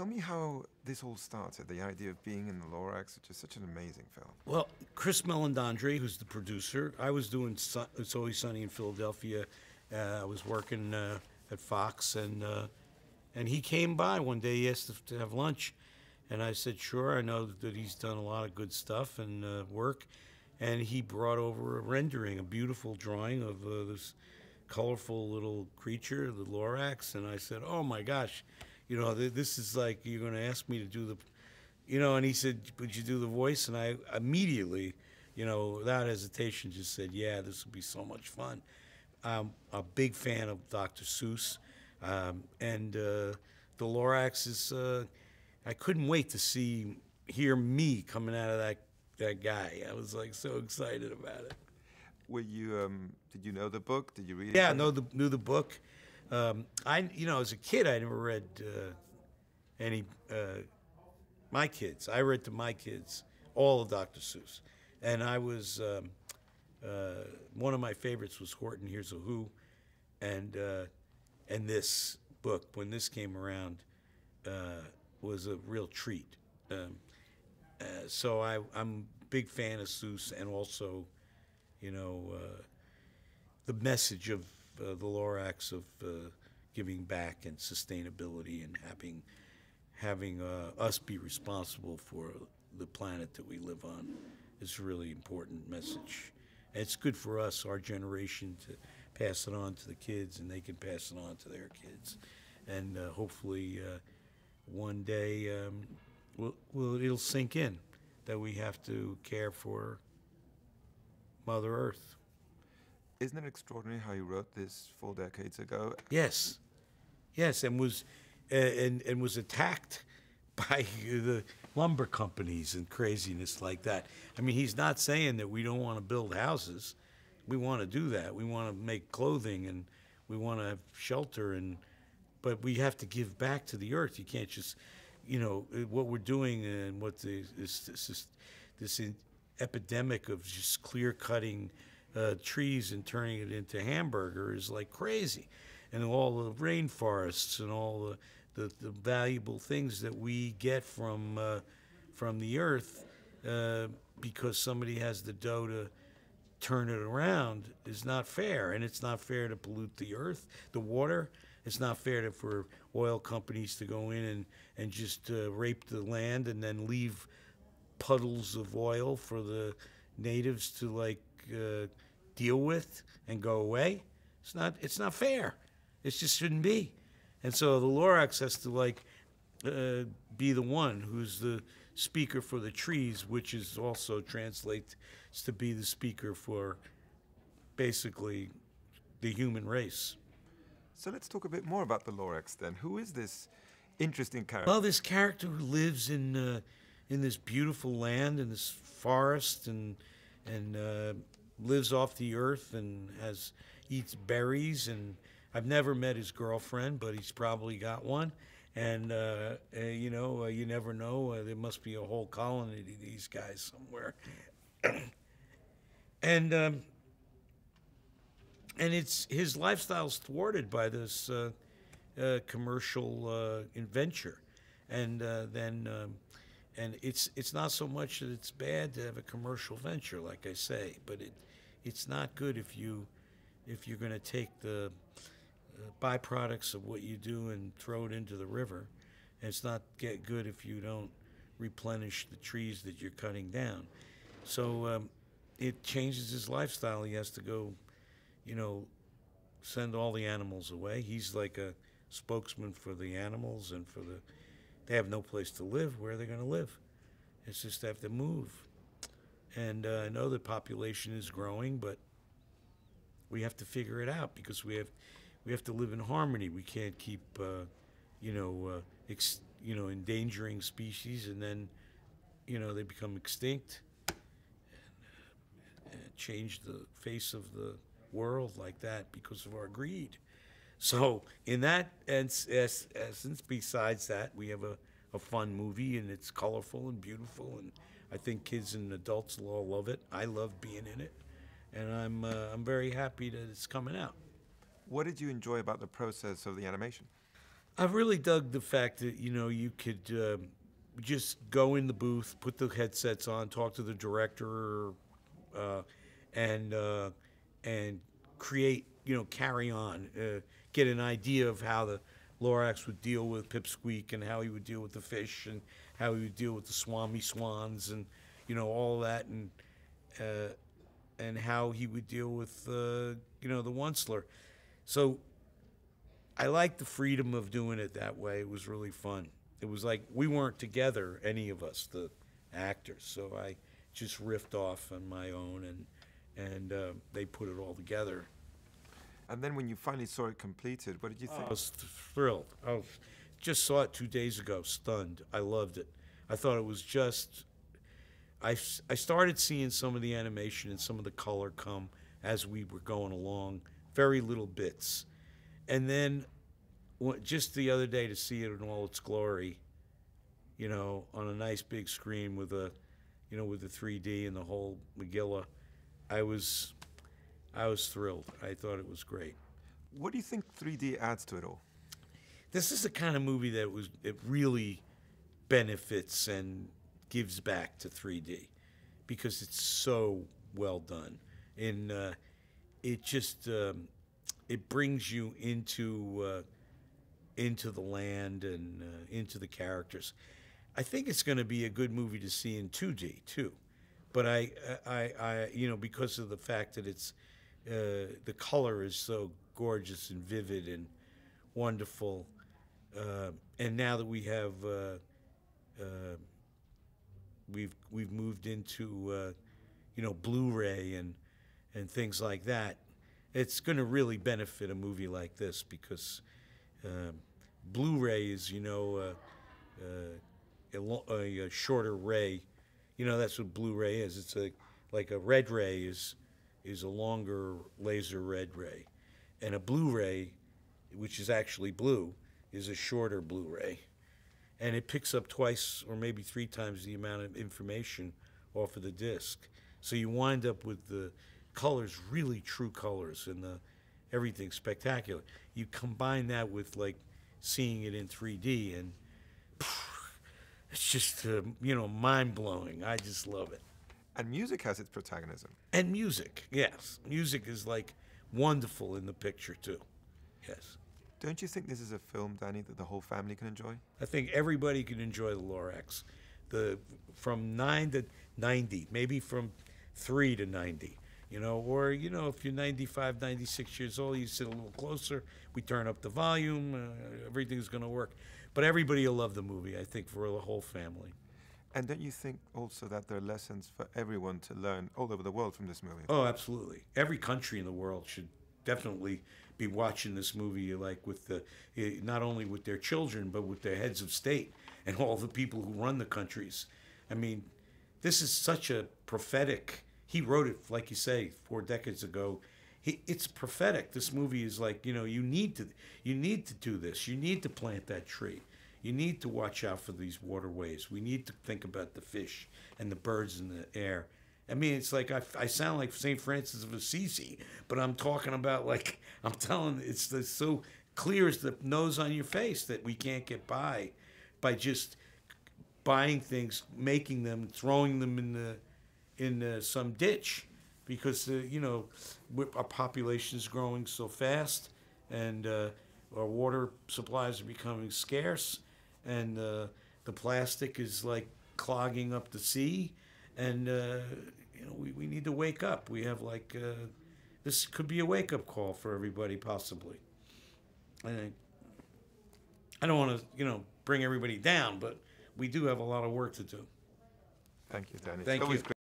Tell me how this all started, the idea of being in the Lorax, which is such an amazing film. Well, Chris Melandandre, who's the producer, I was doing Sun- It's Always Sunny in Philadelphia. Uh, I was working uh, at Fox, and uh, and he came by one day. He asked to have lunch, and I said, "Sure." I know that he's done a lot of good stuff and uh, work, and he brought over a rendering, a beautiful drawing of uh, this colorful little creature, the Lorax, and I said, "Oh my gosh!" you know, th- this is like you're going to ask me to do the, you know, and he said, "Would you do the voice? And I immediately, you know, without hesitation, just said, yeah, this would be so much fun. I'm um, a big fan of Dr. Seuss, um, and uh, the Lorax is. Uh, I couldn't wait to see hear me coming out of that that guy. I was like so excited about it. Were you? Um, did you know the book? Did you read? Yeah, it? Yeah, know the knew the book. Um, I, you know, as a kid, I never read uh, any. Uh, my kids, I read to my kids all of Dr. Seuss, and I was um, uh, one of my favorites was Horton Here's a Who, and uh, and this book when this came around uh, was a real treat. Um, uh, so I, I'm a big fan of Seuss, and also, you know, the message of uh, the Lorax of uh, giving back and sustainability and having having uh, us be responsible for the planet that we live on is a really important message. And it's good for us, our generation, to pass it on to the kids, and they can pass it on to their kids. And uh, hopefully, uh, one day, um, we'll, it'll sink in that we have to care for Mother Earth. Isn't it extraordinary how you wrote this four decades ago? Yes, yes, and was uh, and and was attacked by the lumber companies and craziness like that. I mean, he's not saying that we don't want to build houses. We want to do that. We want to make clothing and we want to have shelter and but we have to give back to the earth. You can't just, you know, uh, what we're doing and what the, this, this, this epidemic of just clear cutting uh, trees and turning it into hamburger is like crazy. And all the rainforests and all the, the, the valuable things that we get from, uh, from the earth uh, because somebody has the dough to turn it around is not fair. And it's not fair to pollute the earth, the water. It's not fair to, for oil companies to go in and, and just uh, rape the land and then leave puddles of oil for the natives to like uh, deal with and go away. It's not it's not fair. It just shouldn't be. And so the Lorax has to like uh, be the one who's the speaker for the trees, which is also translates to be the speaker for basically the human race. So let's talk a bit more about the Lorax then. Who is this interesting character? Well, this character who lives in uh, in this beautiful land, in this forest, and and uh, lives off the earth and has eats berries and I've never met his girlfriend, but he's probably got one. And uh, uh, you know, uh, you never know. Uh, there must be a whole colony of these guys somewhere. and um, and it's his lifestyle's thwarted by this uh, uh, commercial adventure, and then. Um, and it's it's not so much that it's bad to have a commercial venture, like I say, but it it's not good if you if you're going to take the uh, byproducts of what you do and throw it into the river. And it's not get good if you don't replenish the trees that you're cutting down. So um, it changes his lifestyle. He has to go, you know, send all the animals away. He's like a spokesman for the animals and for the they have no place to live. Where are they going to live? It's just they have to move. And uh, I know the population is growing, but we have to figure it out because we have we have to live in harmony. We can't keep, uh, you know, uh, ex- you know, endangering species and then, you know, they become extinct and, uh, and change the face of the world like that because of our greed. So, in that ens- essence, besides that, we have a a fun movie and it's colorful and beautiful and I think kids and adults will all love it. I love being in it, and I'm uh, I'm very happy that it's coming out. What did you enjoy about the process of the animation? I've really dug the fact that you know you could uh, just go in the booth, put the headsets on, talk to the director, uh, and uh, and create you know carry on, uh, get an idea of how the Lorax would deal with Pipsqueak and how he would deal with the fish and how he would deal with the swami swans and you know all that and uh, and how he would deal with uh, you know the onceler. So I liked the freedom of doing it that way. It was really fun. It was like we weren't together, any of us, the actors. So I just riffed off on my own and and uh, they put it all together. And then when you finally saw it completed, what did you think? I was thrilled. I was, just saw it two days ago, stunned. I loved it. I thought it was just. I, I started seeing some of the animation and some of the color come as we were going along, very little bits. And then just the other day to see it in all its glory, you know, on a nice big screen with a, you know, with the 3D and the whole Megillah, I was I was thrilled. I thought it was great. What do you think 3D adds to it all? This is the kind of movie that was it really benefits and gives back to 3D because it's so well done, and uh, it just um, it brings you into uh, into the land and uh, into the characters. I think it's going to be a good movie to see in 2D too, but I, I, I, you know, because of the fact that it's uh, the color is so gorgeous and vivid and wonderful. Uh, and now that we have uh, uh, we've we've moved into you know Blu-ray and and things like that, it's going to really benefit a movie like this because um, Blu-ray is you know. A, lo- a, shorter ray. You know, that's what Blu-ray is. It's a like a red ray is is a longer laser red ray, and a blue ray, which is actually blue, is a shorter blue ray, and it picks up twice or maybe three times the amount of information off of the disk. So you wind up with the colors really true colors and the everything spectacular. You combine that with like seeing it in 3D and it's just uh, you know mind blowing. I just love it. And music has its protagonism. And music, yes. Music is like wonderful in the picture, too. Yes. Don't you think this is a film, Danny, that the whole family can enjoy? I think everybody can enjoy the Lorax. The from nine to ninety, maybe from three to ninety, you know, or you know, if you're 95, 96 years old, you sit a little closer. We turn up the volume. Uh, everything's going to work, but everybody will love the movie. I think for the whole family. And don't you think also that there are lessons for everyone to learn all over the world from this movie? Oh, absolutely. Every country in the world should definitely be watching this movie, like with the eh, not only with their children, but with their heads of state and all the people who run the countries. I mean, this is such a prophetic. He wrote it, like you say, four decades ago. He, it's prophetic. This movie is like you know you need to you need to do this. You need to plant that tree. You need to watch out for these waterways. We need to think about the fish and the birds in the air. I mean, it's like I, I sound like St. Francis of Assisi, but I'm talking about like, I'm telling, it's, the, so clear as the nose on your face that we can't get by by just buying things, making them, throwing them in the in some ditch because uh, you know our population is growing so fast and uh, our water supplies are becoming scarce and uh, the plastic is like clogging up the sea. And uh, you know, we, we need to wake up. We have like uh, this could be a wake up call for everybody, possibly. And I, don't want to, you know, bring everybody down, but we do have a lot of work to do. Thank you, Danny. Thank you.